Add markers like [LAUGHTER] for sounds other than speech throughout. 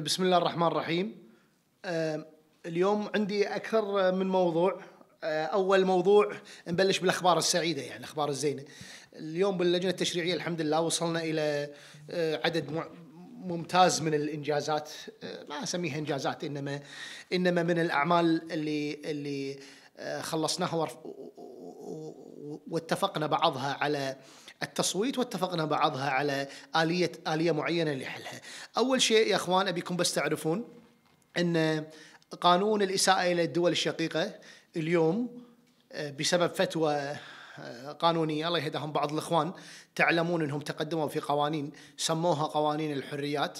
بسم الله الرحمن الرحيم آه، اليوم عندي اكثر من موضوع آه، اول موضوع نبلش بالاخبار السعيده يعني الاخبار الزينه اليوم باللجنه التشريعيه الحمد لله وصلنا الى آه، عدد ممتاز من الانجازات ما اسميها انجازات انما انما من الاعمال اللي اللي خلصناها واتفقنا بعضها على التصويت واتفقنا بعضها على آلية آلية معينة لحلها أول شيء يا أخوان أبيكم بس تعرفون أن قانون الإساءة إلى الدول الشقيقة اليوم آه، بسبب فتوى آه، قانونية الله يهداهم بعض الإخوان تعلمون أنهم تقدموا في قوانين سموها قوانين الحريات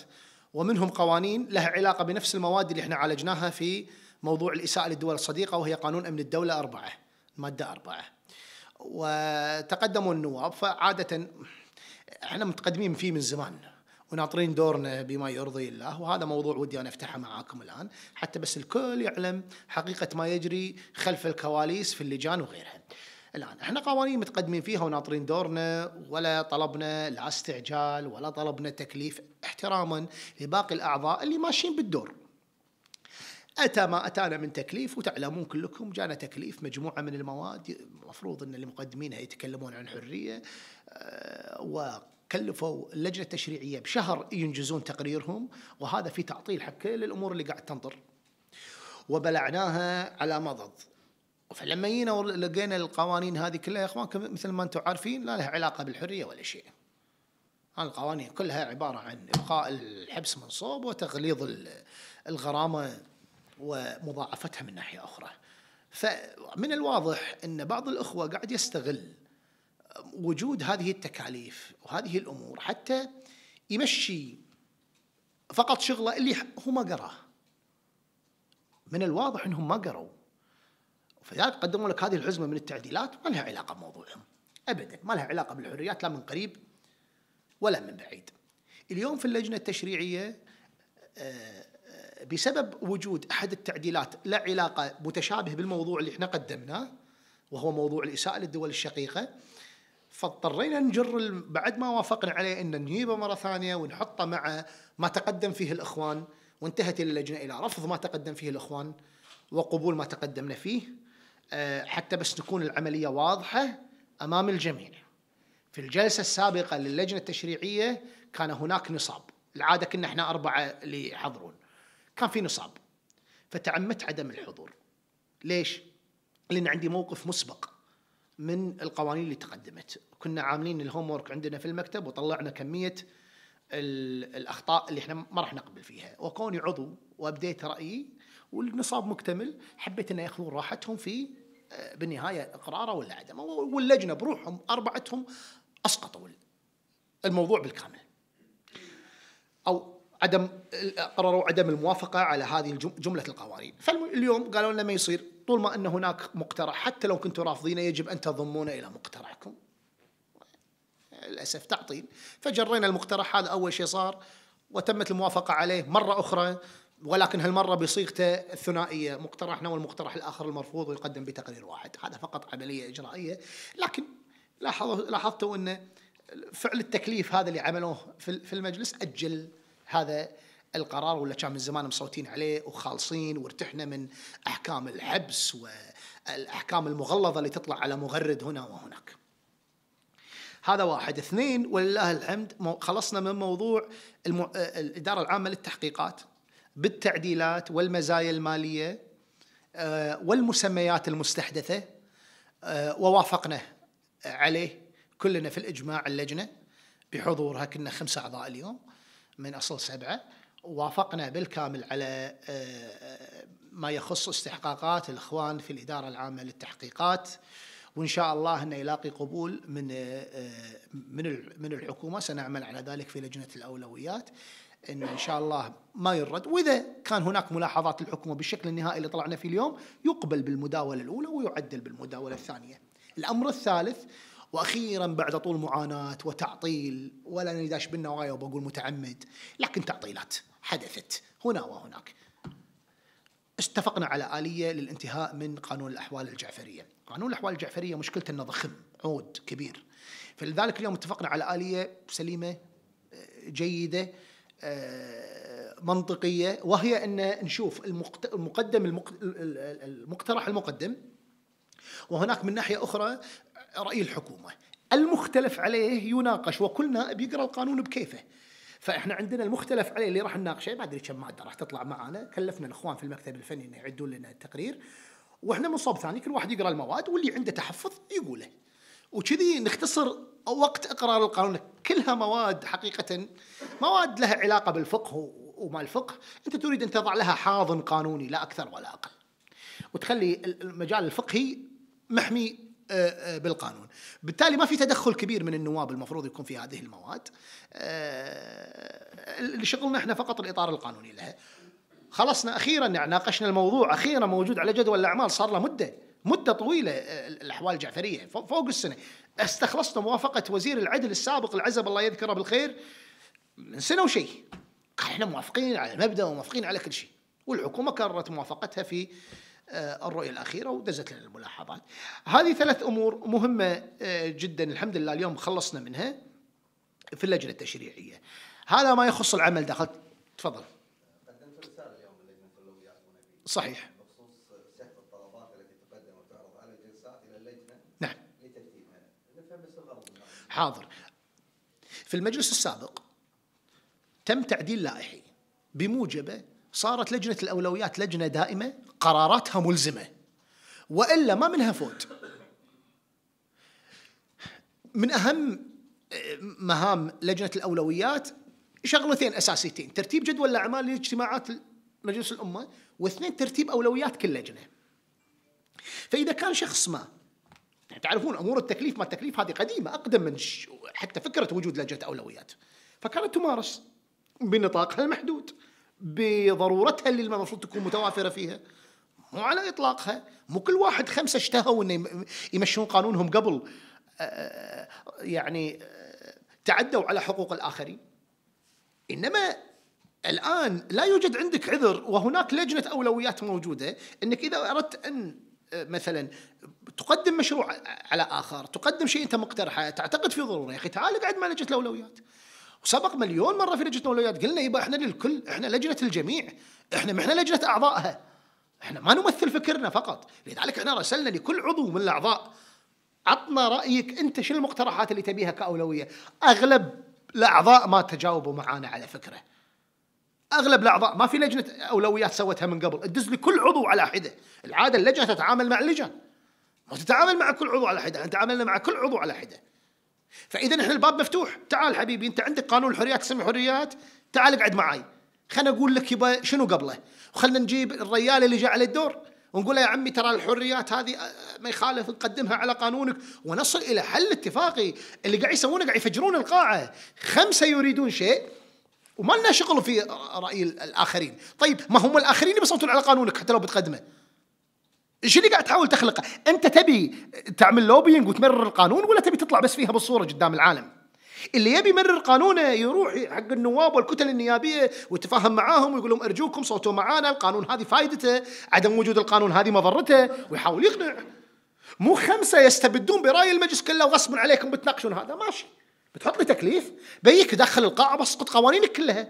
ومنهم قوانين لها علاقة بنفس المواد اللي احنا عالجناها في موضوع الإساءة للدول الصديقة وهي قانون أمن الدولة أربعة المادة أربعة وتقدموا النواب فعادة احنا متقدمين فيه من زمان وناطرين دورنا بما يرضي الله وهذا موضوع ودي انا افتحه معاكم الان حتى بس الكل يعلم حقيقه ما يجري خلف الكواليس في اللجان وغيرها. الان احنا قوانين متقدمين فيها وناطرين دورنا ولا طلبنا لا استعجال ولا طلبنا تكليف احتراما لباقي الاعضاء اللي ماشيين بالدور. أتى ما أتانا من تكليف وتعلمون كلكم جانا تكليف مجموعة من المواد المفروض أن اللي مقدمينها يتكلمون عن حرية آه، وكلفوا اللجنة التشريعية بشهر ينجزون تقريرهم وهذا في تعطيل حق كل الأمور اللي قاعد تنطر وبلعناها على مضض فلما جينا لقينا القوانين هذه كلها يا اخوان مثل ما انتم عارفين لا لها علاقه بالحريه ولا شيء. القوانين كلها عباره عن ابقاء الحبس منصوب وتغليظ الغرامه ومضاعفتها من ناحية أخرى فمن الواضح أن بعض الأخوة قاعد يستغل وجود هذه التكاليف وهذه الأمور حتى يمشي فقط شغله اللي هو ما قراه من الواضح أنهم ما قروا فذلك قدموا لك هذه الحزمة من التعديلات ما لها علاقة بموضوعهم أبدا ما لها علاقة بالحريات لا من قريب ولا من بعيد اليوم في اللجنة التشريعية آه بسبب وجود احد التعديلات له علاقه متشابه بالموضوع اللي احنا قدمناه وهو موضوع الاساءه للدول الشقيقه فاضطرينا نجر بعد ما وافقنا عليه ان نجيبه مره ثانيه ونحطه مع ما تقدم فيه الاخوان وانتهت اللجنه الى رفض ما تقدم فيه الاخوان وقبول ما تقدمنا فيه آه، حتى بس تكون العمليه واضحه امام الجميع. في الجلسه السابقه للجنه التشريعيه كان هناك نصاب، العاده كنا احنا اربعه اللي يحضرون. كان في نصاب فتعمدت عدم الحضور ليش؟ لأن عندي موقف مسبق من القوانين اللي تقدمت كنا عاملين الهوم ورك عندنا في المكتب وطلعنا كمية الأخطاء اللي احنا ما راح نقبل فيها وكوني عضو وأبديت رأيي والنصاب مكتمل حبيت أن يأخذون راحتهم في آه، بالنهاية إقراره ولا عدمه واللجنة بروحهم أربعتهم أسقطوا الموضوع بالكامل أو عدم قرروا عدم الموافقه على هذه جمله القوانين، فاليوم قالوا لنا ما يصير طول ما ان هناك مقترح حتى لو كنتوا رافضينه يجب ان تضمونه الى مقترحكم. للاسف تعطيل، فجرينا المقترح هذا اول شيء صار وتمت الموافقه عليه مره اخرى ولكن هالمره بصيغته الثنائيه مقترحنا والمقترح الاخر المرفوض ويقدم بتقرير واحد، هذا فقط عمليه اجرائيه، لكن لاحظوا لاحظتوا ان فعل التكليف هذا اللي عملوه في المجلس اجل هذا القرار ولا كان من زمان مصوتين عليه وخالصين وارتحنا من احكام الحبس والاحكام المغلظه اللي تطلع على مغرد هنا وهناك. هذا واحد، اثنين ولله الحمد خلصنا من موضوع المو... الاداره العامه للتحقيقات بالتعديلات والمزايا الماليه آه، والمسميات المستحدثه آه، ووافقنا عليه كلنا في الاجماع اللجنه بحضورها كنا خمسه اعضاء اليوم من أصل سبعة وافقنا بالكامل على آه، آه، ما يخص استحقاقات الإخوان في الإدارة العامة للتحقيقات وان شاء الله انه يلاقي قبول من آه، من من الحكومه سنعمل على ذلك في لجنه الاولويات ان ان شاء الله ما يرد واذا كان هناك ملاحظات الحكومه بالشكل النهائي اللي طلعنا فيه اليوم يقبل بالمداوله الاولى ويعدل بالمداوله الثانيه. الامر الثالث واخيرا بعد طول معاناه وتعطيل ولا نداش بالنوايا وبقول متعمد لكن تعطيلات حدثت هنا وهناك اتفقنا على آلية للانتهاء من قانون الأحوال الجعفرية قانون الأحوال الجعفرية مشكلته أنه ضخم عود كبير فلذلك اليوم اتفقنا على آلية سليمة آه، جيدة آه، منطقية وهي أن نشوف المقدم المقترح المقدم وهناك من ناحية أخرى رأي الحكومة المختلف عليه يناقش وكل نائب يقرأ القانون بكيفه فاحنا عندنا المختلف عليه اللي راح نناقشه ما ادري كم ماده راح تطلع معانا كلفنا الاخوان في المكتب الفني انه يعدون لنا التقرير واحنا من صوب ثاني كل واحد يقرا المواد واللي عنده تحفظ يقوله وكذي نختصر وقت اقرار القانون كلها مواد حقيقه مواد لها علاقه بالفقه وما الفقه انت تريد ان تضع لها حاضن قانوني لا اكثر ولا اقل وتخلي المجال الفقهي محمي آه، آه، بالقانون بالتالي ما في تدخل كبير من النواب المفروض يكون في هذه المواد آه، اللي شغلنا احنا فقط الاطار القانوني لها خلصنا اخيرا ناقشنا الموضوع اخيرا موجود على جدول الاعمال صار له مده مدة طويلة الأحوال الجعفرية فوق السنة استخلصنا موافقة وزير العدل السابق العزب الله يذكره بالخير من سنة وشيء احنا موافقين على المبدأ وموافقين على كل شيء والحكومة كررت موافقتها في آه، الرؤية الأخيرة ودزت لنا الملاحظات هذه ثلاث أمور مهمة آه، جدا الحمد لله اليوم خلصنا منها في اللجنة التشريعية هذا ما يخص العمل داخل تفضل صحيح نعم حاضر في المجلس السابق تم تعديل لائحي بموجبه صارت لجنة الأولويات لجنة دائمة قراراتها ملزمة وإلا ما منها فوت من أهم آه، مهام لجنة الأولويات شغلتين أساسيتين ترتيب جدول الأعمال لاجتماعات مجلس الأمة واثنين ترتيب أولويات كل لجنة فإذا كان شخص ما تعرفون أمور التكليف ما التكليف هذه قديمة أقدم من حتى فكرة وجود لجنة أولويات فكانت تمارس بنطاقها المحدود بضرورتها اللي المفروض تكون متوافره فيها مو على اطلاقها مو كل واحد خمسه اشتهوا انه يمشون قانونهم قبل آه، يعني آه، تعدوا على حقوق الاخرين انما الان لا يوجد عندك عذر وهناك لجنه اولويات موجوده انك اذا اردت ان آه، مثلا تقدم مشروع على اخر، تقدم شيء انت مقترحه، تعتقد في ضروره، يا اخي تعال اقعد مع لجنه الاولويات. وسبق مليون مره في لجنه الاولويات قلنا يبا احنا للكل احنا لجنه الجميع احنا ما احنا لجنه اعضائها احنا ما نمثل فكرنا فقط لذلك احنا رسلنا لكل عضو من الاعضاء عطنا رايك انت شنو المقترحات اللي تبيها كاولويه اغلب الاعضاء ما تجاوبوا معانا على فكره اغلب الاعضاء ما في لجنه اولويات سوتها من قبل تدز لكل عضو على حده العاده اللجنه تتعامل مع اللجان ما تتعامل مع كل عضو على حده احنا تعاملنا مع كل عضو على حده فاذا احنا الباب مفتوح تعال حبيبي انت عندك قانون الحريات تسمي حريات تعال اقعد معي خلنا اقول لك يبا شنو قبله وخلنا نجيب الريال اللي جاء على الدور ونقول له يا عمي ترى الحريات هذه ما يخالف نقدمها على قانونك ونصل الى حل اتفاقي اللي قاعد يسوونه قاعد يفجرون القاعه خمسه يريدون شيء وما لنا شغل في راي الاخرين طيب ما هم الاخرين اللي بيصوتون على قانونك حتى لو بتقدمه ايش اللي قاعد تحاول تخلقه؟ انت تبي تعمل لوبينج وتمرر القانون ولا تبي تطلع بس فيها بالصوره قدام العالم؟ اللي يبي يمرر قانونه يروح حق النواب والكتل النيابيه ويتفاهم معاهم ويقول لهم ارجوكم صوتوا معانا القانون هذه فائدته، عدم وجود القانون هذه مضرته، ويحاول يقنع. مو خمسه يستبدون براي المجلس كله وغصبا عليكم بتناقشون هذا ماشي. بتحط لي تكليف بيك دخل القاعه بسقط قوانينك كلها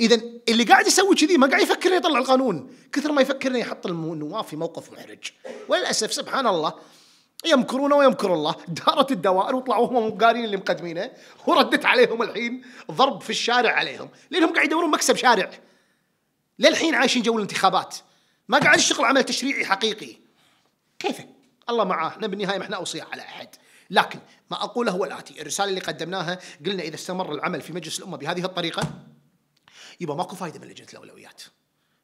اذا اللي قاعد يسوي كذي ما قاعد يفكر يطلع القانون كثر ما يفكر انه يحط النواب في موقف محرج وللاسف سبحان الله يمكرون ويمكر الله [LAUGHS] دارت الدوائر وطلعوا هم مقارين اللي مقدمينه وردت عليهم الحين ضرب في الشارع عليهم لانهم قاعد يدورون مكسب شارع للحين عايشين جو الانتخابات ما قاعد يشتغل عمل تشريعي حقيقي كيفه الله معاه احنا بالنهايه ما احنا اوصياء على احد لكن ما اقوله هو الاتي الرساله اللي قدمناها قلنا اذا استمر العمل في مجلس الامه بهذه الطريقه يبقى ماكو فايده من لجنه الاولويات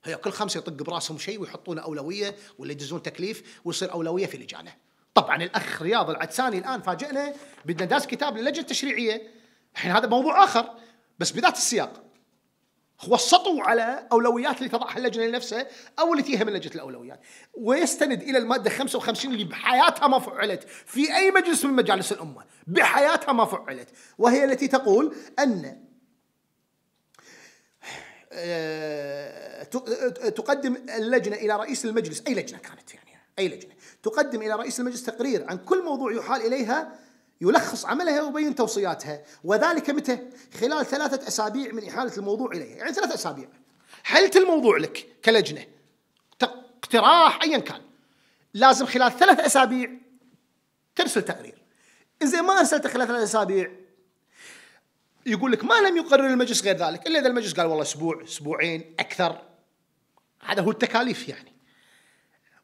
هي كل خمسه يطق براسهم شيء ويحطونه اولويه ولا يدزون تكليف ويصير اولويه في لجانه طبعا الاخ رياض العدساني الان فاجئنا بدنا داس كتاب للجنه التشريعيه الحين هذا موضوع اخر بس بذات السياق وسطوا على اولويات اللي تضعها اللجنه لنفسها او اللي تيها من لجنه الاولويات ويستند الى الماده 55 اللي بحياتها ما فعلت في اي مجلس من مجالس الامه بحياتها ما فعلت وهي التي تقول ان آه، آه، تقدم اللجنة إلى رئيس المجلس أي لجنة كانت يعني أي لجنة تقدم إلى رئيس المجلس تقرير عن كل موضوع يحال إليها يلخص عملها ويبين توصياتها وذلك متى؟ خلال ثلاثة أسابيع من إحالة الموضوع إليها يعني ثلاثة أسابيع حلت الموضوع لك كلجنة اقتراح أيا كان لازم خلال ثلاث أسابيع ترسل تقرير إذا ما أرسلت خلال ثلاث أسابيع يقول لك ما لم يقرر المجلس غير ذلك الا اذا المجلس قال والله اسبوع اسبوعين اكثر هذا هو التكاليف يعني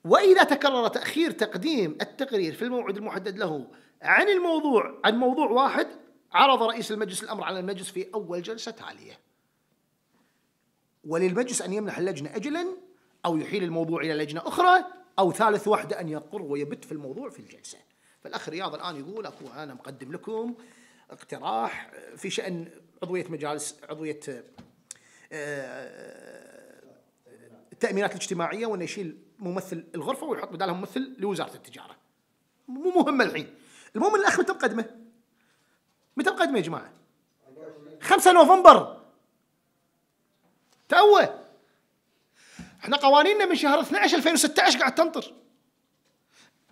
واذا تكرر تاخير تقديم التقرير في الموعد المحدد له عن الموضوع عن موضوع واحد عرض رئيس المجلس الامر على المجلس في اول جلسه تاليه وللمجلس ان يمنح اللجنه اجلا او يحيل الموضوع الى لجنه اخرى او ثالث واحده ان يقر ويبت في الموضوع في الجلسه فالاخ رياض الان يقول اكو انا مقدم لكم اقتراح في شأن عضوية مجالس عضوية آه، التأمينات الاجتماعية وأنه يشيل ممثل الغرفة ويحط بدالها ممثل لوزارة التجارة مو مهمة الحين المهم الأخ متى مقدمه؟ متى مقدمه يا جماعة؟ 5 نوفمبر توه احنا قوانيننا من شهر 12 2016 قاعد تنطر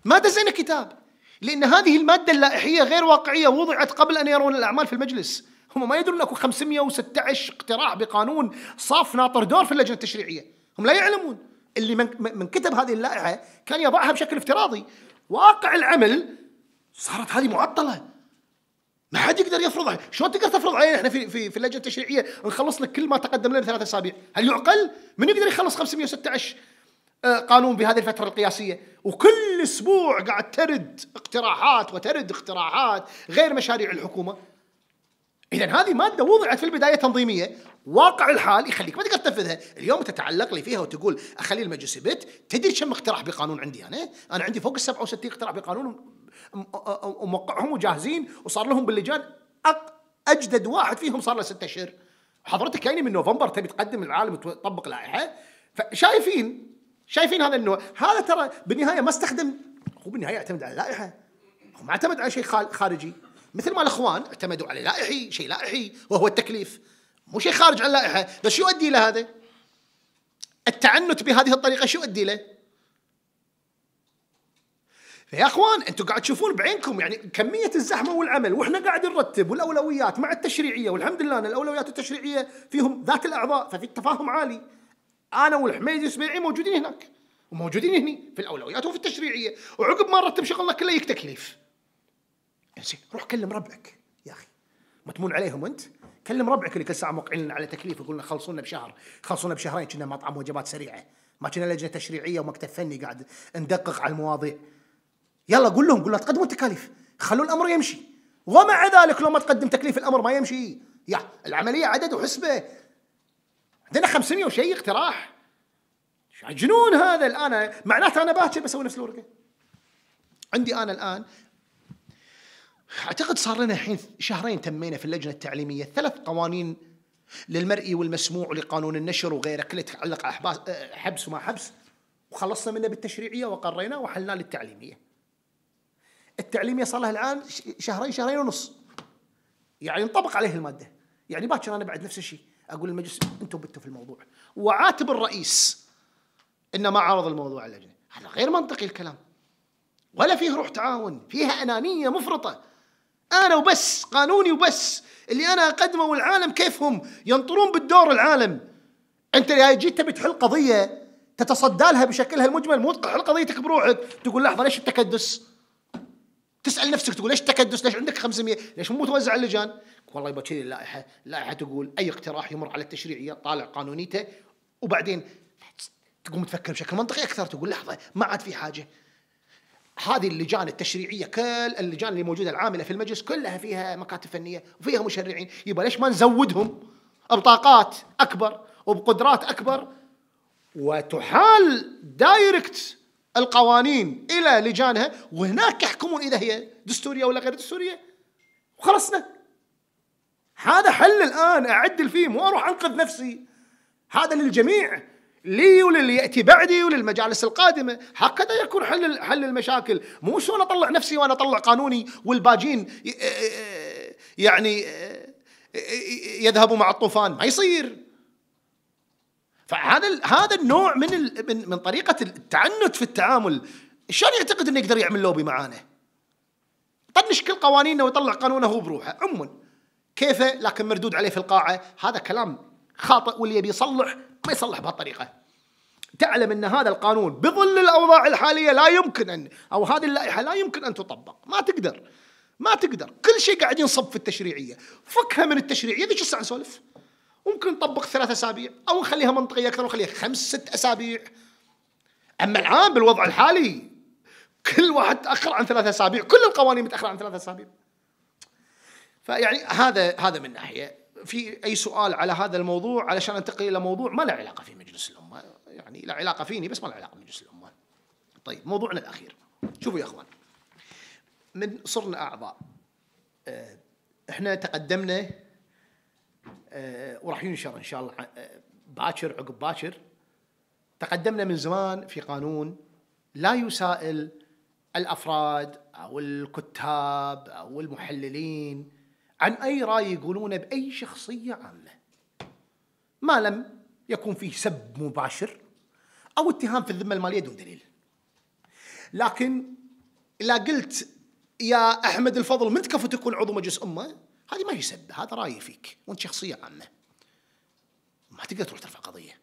ما دزينا كتاب لأن هذه المادة اللائحية غير واقعية وضعت قبل أن يرون الأعمال في المجلس هم ما يدرون أكو 516 اقتراح بقانون صاف ناطر دور في اللجنة التشريعية هم لا يعلمون اللي من, من كتب هذه اللائحة كان يضعها بشكل افتراضي واقع العمل صارت هذه معطلة ما حد يقدر يفرضها شلون تقدر تفرض علينا احنا في في, في اللجنه التشريعيه نخلص لك كل ما تقدم لنا ثلاث اسابيع هل يعقل من يقدر يخلص 516 آه، قانون بهذه الفترة القياسية وكل أسبوع قاعد ترد اقتراحات وترد اقتراحات غير مشاريع الحكومة إذا هذه مادة وضعت في البداية تنظيمية واقع الحال يخليك ما تقدر تنفذها اليوم تتعلق لي فيها وتقول أخلي المجلس يبت تدري كم اقتراح بقانون عندي أنا أنا عندي فوق ال 67 اقتراح بقانون وموقعهم وجاهزين وصار لهم باللجان أجدد واحد فيهم صار له ستة أشهر حضرتك يعني من نوفمبر تبي تقدم العالم وتطبق لائحة فشايفين شايفين هذا النوع هذا ترى بالنهايه ما استخدم هو بالنهايه اعتمد على لائحه هو ما اعتمد على شيء خارجي مثل ما الاخوان اعتمدوا على لائحي شيء لائحي وهو التكليف مو شيء خارج عن اللائحه بس شو يؤدي الى هذا التعنت بهذه الطريقه شو يؤدي له فيا اخوان انتم قاعد تشوفون بعينكم يعني كميه الزحمه والعمل واحنا قاعد نرتب والاولويات مع التشريعيه والحمد لله ان الاولويات التشريعيه فيهم ذات الاعضاء ففي التفاهم عالي انا والحميدي السبيعي موجودين هناك وموجودين هني في الاولويات وفي التشريعيه وعقب ما نرتب شغلنا كله يك تكليف زين روح كلم ربعك يا اخي متمون عليهم انت كلم ربعك اللي كل ساعه موقعين على تكليف يقولنا خلصونا بشهر خلصونا بشهرين كنا مطعم وجبات سريعه ما كنا لجنه تشريعيه ومكتب فني قاعد ندقق على المواضيع يلا قول لهم قول لا تقدموا التكاليف خلوا الامر يمشي ومع ذلك لو ما تقدم تكليف الامر ما يمشي يا العمليه عدد وحسبه عندنا 500 وشيء اقتراح جنون هذا الان معناته انا باكر بسوي نفس الورقه عندي انا الان اعتقد صار لنا الحين شهرين تمينا في اللجنه التعليميه ثلاث قوانين للمرئي والمسموع لقانون النشر وغيره كله يتعلق على أه، حبس وما حبس وخلصنا منه بالتشريعيه وقريناه وحلناه للتعليميه. التعليميه صار لها الان شهرين شهرين ونص. يعني انطبق عليه الماده، يعني باكر انا بعد نفس الشيء. اقول للمجلس انتم بتوا في الموضوع وعاتب الرئيس انه ما عرض الموضوع على اللجنه هذا غير منطقي الكلام ولا فيه روح تعاون فيها انانيه مفرطه انا وبس قانوني وبس اللي انا اقدمه والعالم كيفهم ينطرون بالدور العالم انت يا جيت تبي تحل قضيه تتصدى لها بشكلها المجمل مو تحل قضيتك بروحك تقول لحظه ليش التكدس؟ تسال نفسك تقول ليش تكدس؟ ليش عندك 500؟ ليش مو متوزع اللجان؟ والله يبا كذي اللائحه، اللائحه تقول اي اقتراح يمر على التشريعيه طالع قانونيته وبعدين تقوم تفكر بشكل منطقي اكثر تقول لحظه ما عاد في حاجه هذه اللجان التشريعيه كل اللجان اللي موجوده العامله في المجلس كلها فيها مكاتب فنيه وفيها مشرعين، يبا ليش ما نزودهم بطاقات اكبر وبقدرات اكبر وتحال دايركت القوانين الى لجانها وهناك يحكمون اذا هي دستوريه ولا غير دستوريه وخلصنا هذا حل الان اعدل فيه مو اروح انقذ نفسي هذا للجميع لي وللي ياتي بعدي وللمجالس القادمه هكذا يكون حل حل المشاكل مو شلون اطلع نفسي وانا اطلع قانوني والباجين آه، آه، يعني آه، يذهبوا مع الطوفان ما يصير فهذا هذا النوع من من من طريقه التعنت في التعامل شلون يعتقد انه يقدر يعمل لوبي معانا؟ طنش كل قوانيننا ويطلع قانونه هو بروحه عموما كيفه لكن مردود عليه في القاعه هذا كلام خاطئ واللي يبي يصلح ما يصلح بهالطريقه تعلم ان هذا القانون بظل الاوضاع الحاليه لا يمكن ان او هذه اللائحه لا يمكن ان تطبق ما تقدر ما تقدر كل شيء قاعد ينصب في التشريعيه فكها من التشريعيه ذيك الساعه نسولف ممكن نطبق ثلاث اسابيع او نخليها منطقيه اكثر ونخليها خمس ست اسابيع اما الان بالوضع الحالي كل واحد تاخر عن ثلاث اسابيع كل القوانين متاخره عن ثلاث اسابيع فيعني هذا هذا من ناحيه في اي سؤال على هذا الموضوع علشان انتقل الى موضوع ما له علاقه في مجلس الامه يعني له علاقه فيني بس ما له علاقه بمجلس الامه طيب موضوعنا الاخير شوفوا يا اخوان من صرنا اعضاء آه، احنا تقدمنا آه، وراح ينشر ان شاء الله آه، باكر عقب باكر تقدمنا من زمان في قانون لا يسائل الافراد او الكتاب او المحللين عن اي راي يقولونه باي شخصيه عامه ما لم يكون فيه سب مباشر او اتهام في الذمه الماليه دون دليل لكن اذا قلت يا احمد الفضل من تكون عضو مجلس امه هذه ما هي سبه هذا رايي فيك وانت شخصيه عامه ما تقدر تروح ترفع قضيه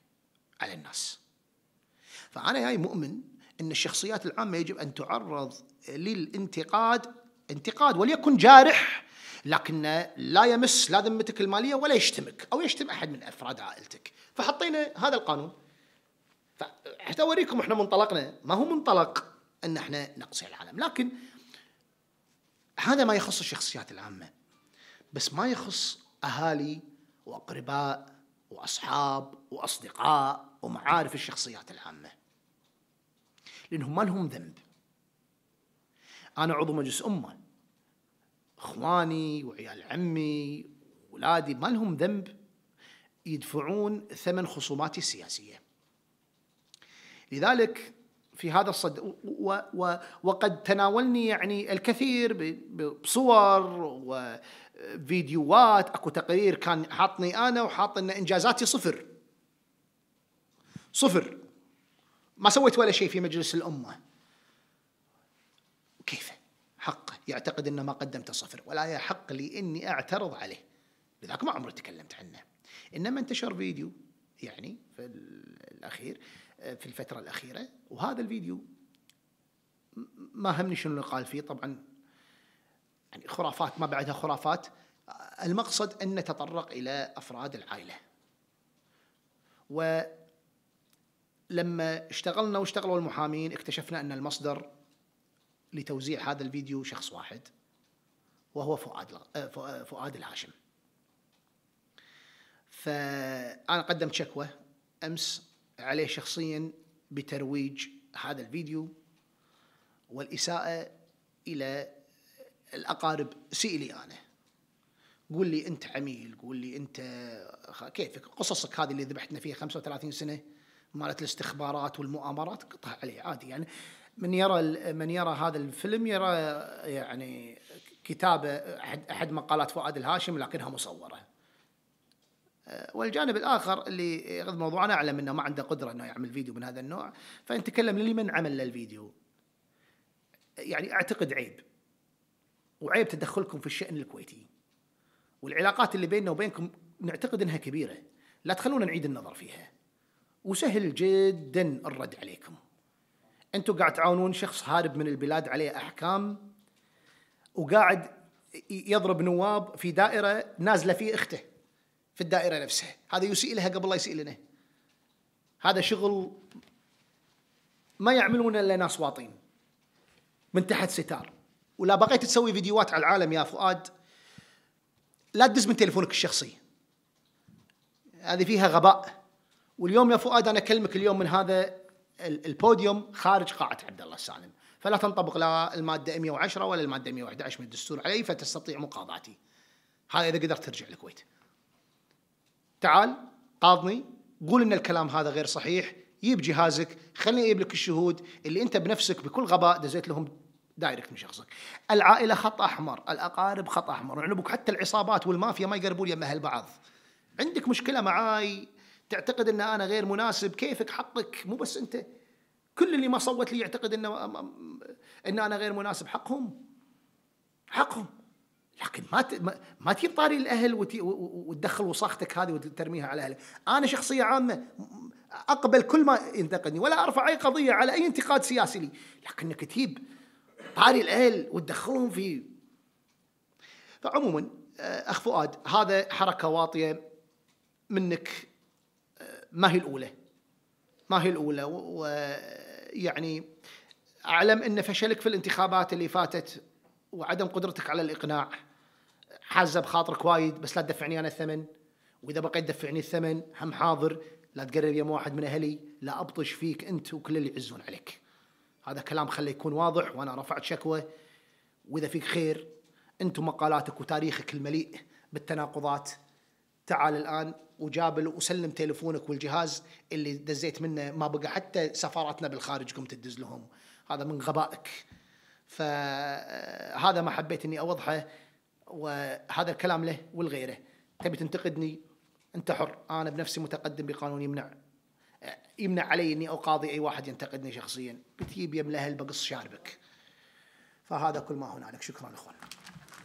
على الناس فانا جاي مؤمن ان الشخصيات العامه يجب ان تعرض للانتقاد انتقاد وليكن جارح لكن لا يمس لا ذمتك الماليه ولا يشتمك او يشتم احد من افراد عائلتك فحطينا هذا القانون حتى اوريكم احنا منطلقنا ما هو منطلق ان احنا نقصي العالم لكن هذا ما يخص الشخصيات العامه بس ما يخص اهالي واقرباء واصحاب واصدقاء ومعارف الشخصيات العامه لانهم ما لهم ذنب انا عضو مجلس امه اخواني وعيال عمي واولادي ما لهم ذنب يدفعون ثمن خصوماتي السياسيه لذلك في هذا الصد و و وقد تناولني يعني الكثير بصور وفيديوهات اكو تقرير كان حاطني انا وحاط ان انجازاتي صفر صفر ما سويت ولا شيء في مجلس الامه كيف حقه يعتقد ان ما قدمته صفر ولا يحق لي اني اعترض عليه لذلك ما عمري تكلمت عنه انما انتشر فيديو يعني في الاخير في الفترة الأخيرة وهذا الفيديو ما همني شنو اللي قال فيه طبعا يعني خرافات ما بعدها خرافات المقصد أن نتطرق إلى أفراد العائلة ولما اشتغلنا واشتغلوا المحامين اكتشفنا أن المصدر لتوزيع هذا الفيديو شخص واحد وهو فؤاد آه، آه، فؤاد الهاشم فأنا قدمت شكوى أمس عليه شخصيا بترويج هذا الفيديو والإساءة إلى الأقارب سئلي أنا قول لي أنت عميل قول لي أنت كيفك قصصك هذه اللي ذبحتنا فيها 35 سنة مالت الاستخبارات والمؤامرات قطع عليه عادي يعني من يرى من يرى هذا الفيلم يرى يعني كتابه احد احد مقالات فؤاد الهاشم لكنها مصوره والجانب الاخر اللي غض موضوعنا اعلم انه ما عنده قدره انه يعمل فيديو من هذا النوع فنتكلم لمن عمل له الفيديو يعني اعتقد عيب وعيب تدخلكم في الشان الكويتي والعلاقات اللي بيننا وبينكم نعتقد انها كبيره لا تخلونا نعيد النظر فيها وسهل جدا الرد عليكم انتم قاعد تعاونون شخص هارب من البلاد عليه احكام وقاعد يضرب نواب في دائره نازله فيه اخته في الدائرة نفسها هذا يسيء لها قبل لا يسيء لنا هذا شغل ما يعملونه إلا ناس واطين من تحت ستار ولا بقيت تسوي فيديوهات على العالم يا فؤاد لا تدز من تليفونك الشخصي هذه فيها غباء واليوم يا فؤاد انا اكلمك اليوم من هذا البوديوم خارج قاعه عبد الله السالم فلا تنطبق لا الماده 110 ولا الماده 111 من الدستور علي فتستطيع مقاضاتي هذا اذا قدرت ترجع الكويت تعال قاضني قول ان الكلام هذا غير صحيح جيب جهازك خليني اجيب لك الشهود اللي انت بنفسك بكل غباء دزيت لهم دايركت من شخصك. العائله خط احمر، الاقارب خط احمر، ابوك حتى العصابات والمافيا ما يقربون يم اهل بعض. عندك مشكله معاي تعتقد ان انا غير مناسب، كيفك حقك مو بس انت. كل اللي ما صوت لي يعتقد ان ان انا غير مناسب حقهم. حقهم. لكن ما ت... ما تجيب طاري الاهل وت... وتدخل وصاختك هذه وترميها على اهلك، انا شخصيه عامه اقبل كل ما ينتقدني ولا ارفع اي قضيه على اي انتقاد سياسي لي، لكنك تجيب طاري الاهل وتدخلهم في فعموما آه، اخ فؤاد هذا حركه واطيه منك آه، ما هي الاولى ما هي الاولى ويعني اعلم ان فشلك في الانتخابات اللي فاتت وعدم قدرتك على الاقناع حازه بخاطرك وايد بس لا تدفعني انا الثمن واذا بقيت تدفعني الثمن هم حاضر لا تقرب يم واحد من اهلي لا ابطش فيك انت وكل اللي يعزون عليك هذا كلام خليه يكون واضح وانا رفعت شكوى واذا فيك خير انت مقالاتك وتاريخك المليء بالتناقضات تعال الان وجابل وسلم تليفونك والجهاز اللي دزيت منه ما بقى حتى سفاراتنا بالخارج قمت تدز لهم هذا من غبائك فهذا ما حبيت اني اوضحه وهذا الكلام له ولغيره تبي تنتقدني انت حر انا بنفسي متقدم بقانون يمنع يمنع علي اني اقاضي اي واحد ينتقدني شخصيا بتجيب يم الاهل بقص شاربك فهذا كل ما هنالك شكرا اخوان